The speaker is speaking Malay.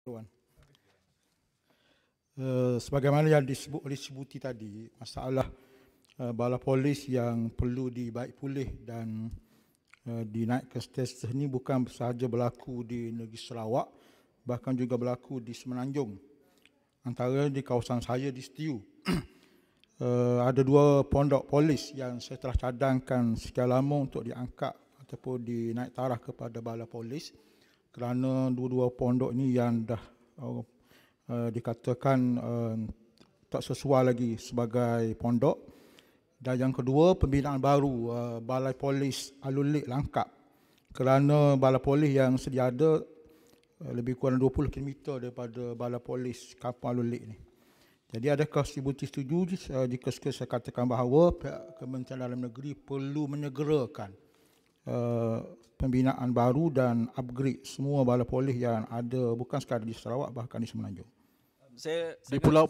Tuan. Uh, eh, sebagaimana yang disebut oleh Sibuti tadi, masalah uh, bala polis yang perlu dibaik pulih dan uh, eh, dinaik ke status ini bukan sahaja berlaku di negeri Sarawak, bahkan juga berlaku di Semenanjung. Antara di kawasan saya di Setiu. uh, ada dua pondok polis yang saya telah cadangkan sekian lama untuk diangkat ataupun dinaik tarah kepada bala polis kerana dua-dua pondok ni yang dah uh, uh, dikatakan uh, tak sesuai lagi sebagai pondok dan yang kedua pembinaan baru uh, balai polis Alulik Langkap kerana balai polis yang sedia ada uh, lebih kurang 20 km daripada balai polis Kampung Alulik ni. Jadi adakah si Buti setuju uh, jika saya katakan bahawa pihak Kementerian Dalam Negeri perlu menyegerakan uh, pembinaan baru dan upgrade semua bala polis yang ada bukan sekadar di Sarawak bahkan di Semenanjung. Saya, saya di pulau